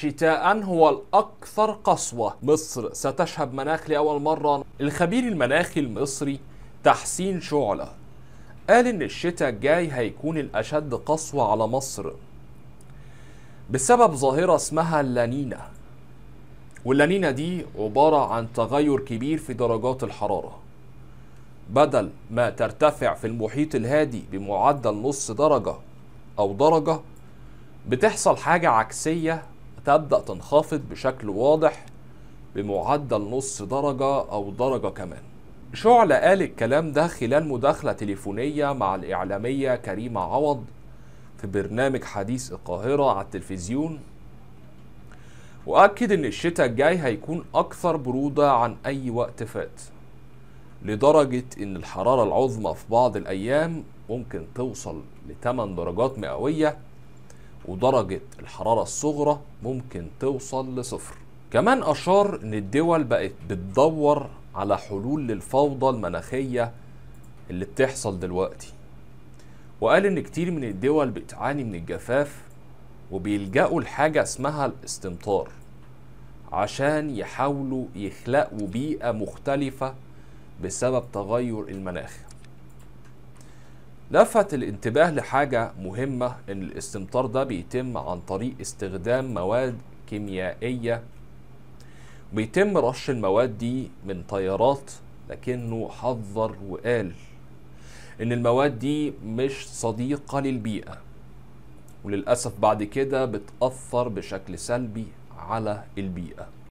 شتاء هو الأكثر قسوة مصر ستشهد مناخ لأول مرة الخبير المناخي المصري تحسين شعلة قال إن الشتاء الجاي هيكون الأشد قسوة على مصر بسبب ظاهرة اسمها اللانينا واللانينا دي عبارة عن تغير كبير في درجات الحرارة بدل ما ترتفع في المحيط الهادي بمعدل نص درجة أو درجة بتحصل حاجة عكسية تبدأ تنخفض بشكل واضح بمعدل نص درجة أو درجة كمان شعلة قال الكلام ده خلال مداخلة تليفونية مع الإعلامية كريمة عوض في برنامج حديث القاهرة على التلفزيون وأكد إن الشتاء الجاي هيكون أكثر برودة عن أي وقت فات لدرجة إن الحرارة العظمى في بعض الأيام ممكن توصل ل 8 درجات مئوية ودرجة الحرارة الصغرى ممكن توصل لصفر كمان أشار إن الدول بقت بتدور على حلول للفوضى المناخية اللي بتحصل دلوقتي وقال إن كتير من الدول بتعاني من الجفاف وبيلجأوا لحاجة اسمها الاستمطار عشان يحاولوا يخلقوا بيئة مختلفة بسبب تغير المناخ لفت الانتباه لحاجة مهمة إن الاستمطار ده بيتم عن طريق استخدام مواد كيميائية بيتم رش المواد دي من طيارات لكنه حذر وقال إن المواد دي مش صديقة للبيئة وللأسف بعد كده بتأثر بشكل سلبي على البيئة